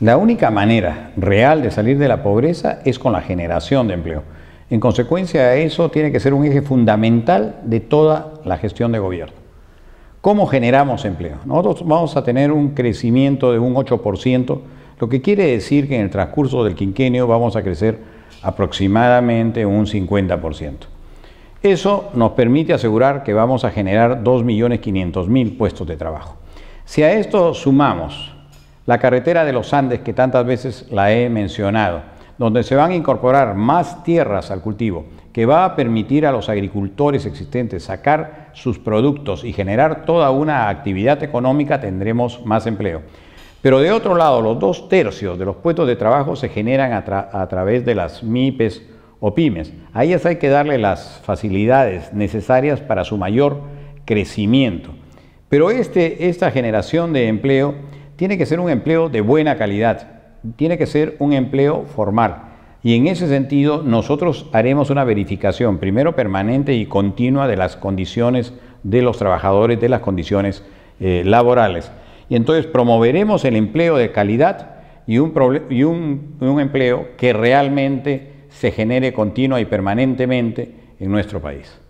La única manera real de salir de la pobreza es con la generación de empleo. En consecuencia eso, tiene que ser un eje fundamental de toda la gestión de gobierno. ¿Cómo generamos empleo? Nosotros vamos a tener un crecimiento de un 8%, lo que quiere decir que en el transcurso del quinquenio vamos a crecer aproximadamente un 50%. Eso nos permite asegurar que vamos a generar 2.500.000 puestos de trabajo. Si a esto sumamos la carretera de los Andes, que tantas veces la he mencionado, donde se van a incorporar más tierras al cultivo, que va a permitir a los agricultores existentes sacar sus productos y generar toda una actividad económica, tendremos más empleo. Pero de otro lado, los dos tercios de los puestos de trabajo se generan a, través de las MIPES o pymes. A ellas hay que darle las facilidades necesarias para su mayor crecimiento. Pero este, esta generación de empleo tiene que ser un empleo de buena calidad, tiene que ser un empleo formal. Y en ese sentido, nosotros haremos una verificación, primero permanente y continua, de las condiciones de los trabajadores, de las condiciones eh, laborales. Y entonces promoveremos el empleo de calidad y un, un empleo que realmente se genere continua y permanentemente en nuestro país.